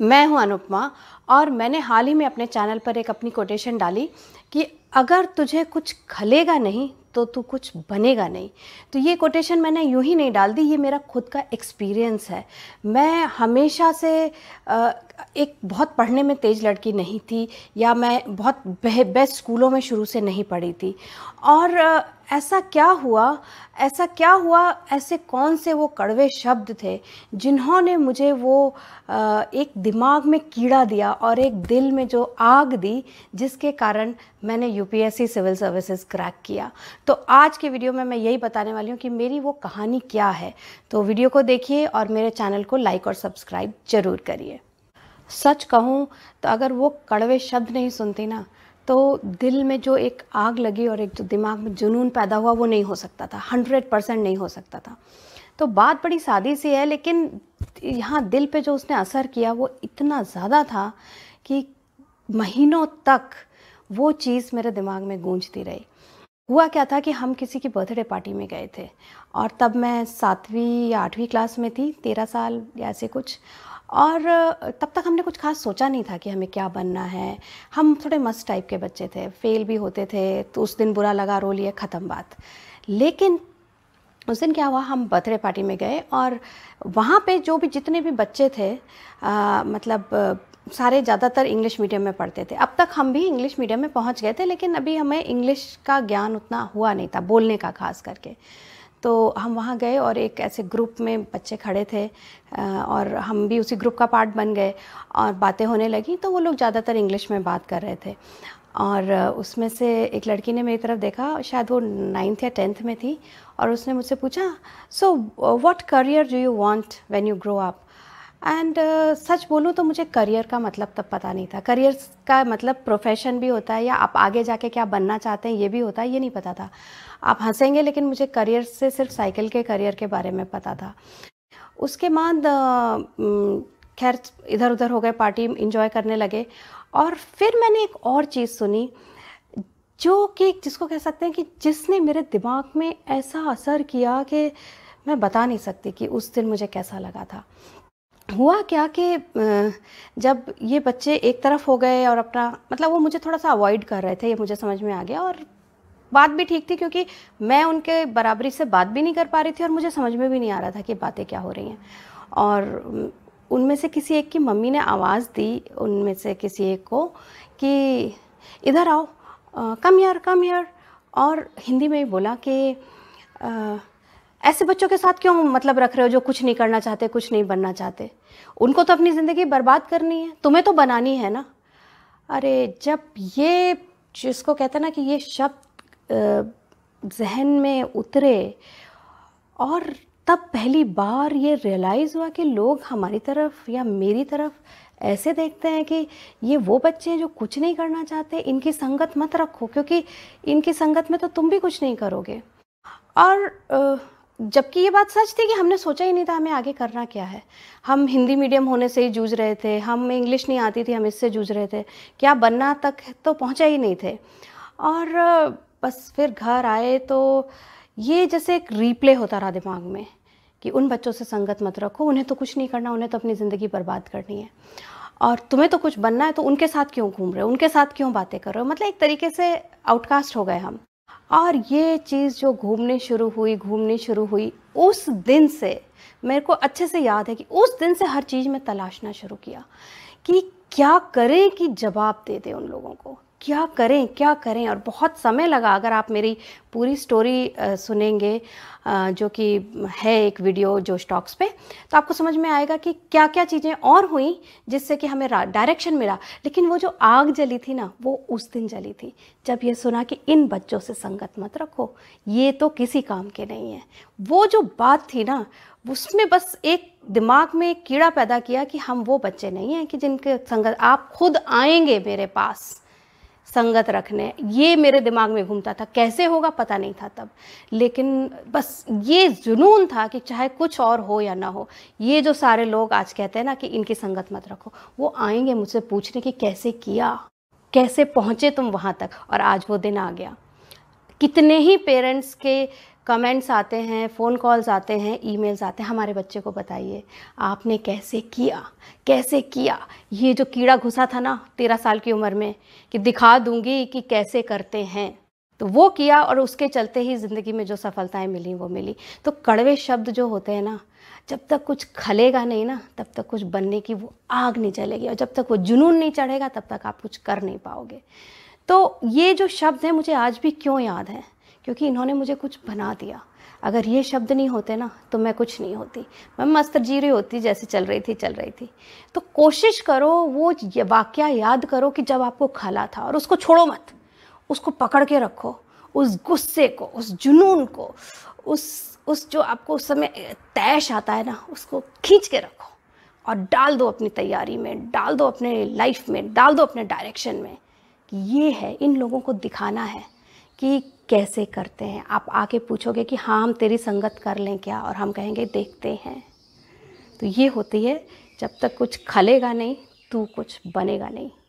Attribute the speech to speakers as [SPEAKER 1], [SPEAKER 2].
[SPEAKER 1] मैं हूं अनुपमा और मैंने हाल ही में अपने चैनल पर एक अपनी कोटेशन डाली कि अगर तुझे कुछ खलेगा नहीं तो तू कुछ बनेगा नहीं तो ये कोटेशन मैंने यूं ही नहीं डाल दी ये मेरा खुद का एक्सपीरियंस है मैं हमेशा से एक बहुत पढ़ने में तेज़ लड़की नहीं थी या मैं बहुत बेस्ट स्कूलों में शुरू से नहीं पढ़ी थी और ऐसा क्या हुआ ऐसा क्या हुआ ऐसे कौन से वो कड़वे शब्द थे जिन्होंने मुझे वो एक दिमाग में कीड़ा दिया और एक दिल में जो आग दी जिसके कारण मैंने यूपीएससी सिविल सर्विसेज क्रैक किया तो आज के वीडियो में मैं यही बताने वाली हूँ कि मेरी वो कहानी क्या है तो वीडियो को देखिए और मेरे चैनल को लाइक और सब्सक्राइब ज़रूर करिए सच कहूँ तो अगर वो कड़वे शब्द नहीं सुनती ना तो दिल में जो एक आग लगी और एक जो दिमाग में जुनून पैदा हुआ वो नहीं हो सकता था हंड्रेड परसेंट नहीं हो सकता था तो बात बड़ी सादी सी है लेकिन यहाँ दिल पे जो उसने असर किया वो इतना ज़्यादा था कि महीनों तक वो चीज़ मेरे दिमाग में गूंजती रही हुआ क्या था कि हम किसी की बर्थडे पार्टी में गए थे और तब मैं सातवीं या आठवीं क्लास में थी तेरह साल या ऐसे कुछ और तब तक हमने कुछ खास सोचा नहीं था कि हमें क्या बनना है हम थोड़े मस्त टाइप के बच्चे थे फेल भी होते थे तो उस दिन बुरा लगा रो लिया ख़त्म बात लेकिन उस दिन क्या हुआ हम बर्थडे पार्टी में गए और वहाँ पे जो भी जितने भी बच्चे थे आ, मतलब सारे ज़्यादातर इंग्लिश मीडियम में पढ़ते थे अब तक हम भी इंग्लिश मीडियम में पहुँच गए थे लेकिन अभी हमें इंग्लिश का ज्ञान उतना हुआ नहीं था बोलने का खास करके तो हम वहाँ गए और एक ऐसे ग्रुप में बच्चे खड़े थे और हम भी उसी ग्रुप का पार्ट बन गए और बातें होने लगी तो वो लोग ज़्यादातर इंग्लिश में बात कर रहे थे और उसमें से एक लड़की ने मेरी तरफ देखा शायद वो नाइन्थ या टेंथ में थी और उसने मुझसे पूछा so what career do you want when you grow up and uh, सच बोलूँ तो मुझे करियर का मतलब तब पता नहीं था करियर का मतलब प्रोफेशन भी होता है या आप आगे जाके क्या बनना चाहते हैं ये भी होता है ये नहीं पता था आप हंसेंगे लेकिन मुझे करियर से सिर्फ साइकिल के करियर के बारे में पता था उसके बाद uh, खैर इधर उधर हो गए पार्टी इन्जॉय करने लगे और फिर मैंने एक और चीज़ सुनी जो कि जिसको कह सकते हैं कि जिसने मेरे दिमाग में ऐसा असर किया कि मैं बता नहीं सकती कि उस दिन मुझे कैसा लगा था हुआ क्या कि जब ये बच्चे एक तरफ हो गए और अपना मतलब वो मुझे थोड़ा सा अवॉइड कर रहे थे ये मुझे समझ में आ गया और बात भी ठीक थी क्योंकि मैं उनके बराबरी से बात भी नहीं कर पा रही थी और मुझे समझ में भी नहीं आ रहा था कि बातें क्या हो रही हैं और उनमें से किसी एक की मम्मी ने आवाज़ दी उनमें से किसी एक को कि इधर आओ कम यार कम यार और हिंदी में ही बोला कि ऐसे बच्चों के साथ क्यों मतलब रख रहे हो जो कुछ नहीं करना चाहते कुछ नहीं बनना चाहते उनको तो अपनी ज़िंदगी बर्बाद करनी है तुम्हें तो बनानी है ना अरे जब ये जिसको कहते हैं ना कि ये शब्द जहन में उतरे और तब पहली बार ये रियलाइज़ हुआ कि लोग हमारी तरफ या मेरी तरफ ऐसे देखते हैं कि ये वो बच्चे हैं जो कुछ नहीं करना चाहते इनकी संगत मत रखो क्योंकि इनकी संगत में तो तुम भी कुछ नहीं करोगे और जबकि ये बात सच थी कि हमने सोचा ही नहीं था हमें आगे करना क्या है हम हिंदी मीडियम होने से ही जूझ रहे थे हम इंग्लिश नहीं आती थी हम इससे जूझ रहे थे क्या बनना तक तो पहुंचा ही नहीं थे और बस फिर घर आए तो ये जैसे एक रीप्ले होता रहा दिमाग में कि उन बच्चों से संगत मत रखो उन्हें तो कुछ नहीं करना उन्हें तो अपनी ज़िंदगी बर्बाद करनी है और तुम्हें तो कुछ बनना है तो उनके साथ क्यों घूम रहे हो उनके साथ क्यों बातें कर रहे हो मतलब एक तरीके से आउटकास्ट हो गए हम और ये चीज़ जो घूमने शुरू हुई घूमने शुरू हुई उस दिन से मेरे को अच्छे से याद है कि उस दिन से हर चीज़ में तलाशना शुरू किया कि क्या करें कि जवाब दे दें उन लोगों को क्या करें क्या करें और बहुत समय लगा अगर आप मेरी पूरी स्टोरी सुनेंगे जो कि है एक वीडियो जो स्टॉक्स पे तो आपको समझ में आएगा कि क्या क्या चीज़ें और हुई जिससे कि हमें डायरेक्शन मिला लेकिन वो जो आग जली थी ना वो उस दिन जली थी जब ये सुना कि इन बच्चों से संगत मत रखो ये तो किसी काम के नहीं है वो जो बात थी ना उसमें बस एक दिमाग में एक कीड़ा पैदा किया कि हम वो बच्चे नहीं हैं कि जिनके संगत आप खुद आएंगे मेरे पास संगत रखने ये मेरे दिमाग में घूमता था कैसे होगा पता नहीं था तब लेकिन बस ये जुनून था कि चाहे कुछ और हो या ना हो ये जो सारे लोग आज कहते हैं ना कि इनकी संगत मत रखो वो आएंगे मुझसे पूछने कि कैसे किया कैसे पहुँचे तुम वहाँ तक और आज वो दिन आ गया कितने ही पेरेंट्स के कमेंट्स आते हैं फ़ोन कॉल्स आते हैं ईमेल्स आते हैं हमारे बच्चे को बताइए आपने कैसे किया कैसे किया ये जो कीड़ा घुसा था ना तेरह साल की उम्र में कि दिखा दूंगी कि कैसे करते हैं तो वो किया और उसके चलते ही ज़िंदगी में जो सफलताएं मिली वो मिली तो कड़वे शब्द जो होते हैं ना जब तक कुछ खलेगा नहीं ना तब तक कुछ बनने की वो आग नहीं चलेगी और जब तक वो जुनून नहीं चढ़ेगा तब तक आप कुछ कर नहीं पाओगे तो ये जो शब्द हैं मुझे आज भी क्यों याद हैं क्योंकि इन्होंने मुझे कुछ बना दिया अगर ये शब्द नहीं होते ना तो मैं कुछ नहीं होती मैं मस्त जी रही होती जैसे चल रही थी चल रही थी तो कोशिश करो वो वाक्य याद करो कि जब आपको खाला था और उसको छोड़ो मत उसको पकड़ के रखो उस गुस्से को उस जुनून को उस उस जो आपको उस समय तैश आता है ना उसको खींच के रखो और डाल दो अपनी तैयारी में डाल दो अपने लाइफ में डाल दो अपने डायरेक्शन में कि ये है इन लोगों को दिखाना है कि कैसे करते हैं आप आके पूछोगे कि हाँ हम तेरी संगत कर लें क्या और हम कहेंगे देखते हैं तो ये होती है जब तक कुछ खलेगा नहीं तू कुछ बनेगा नहीं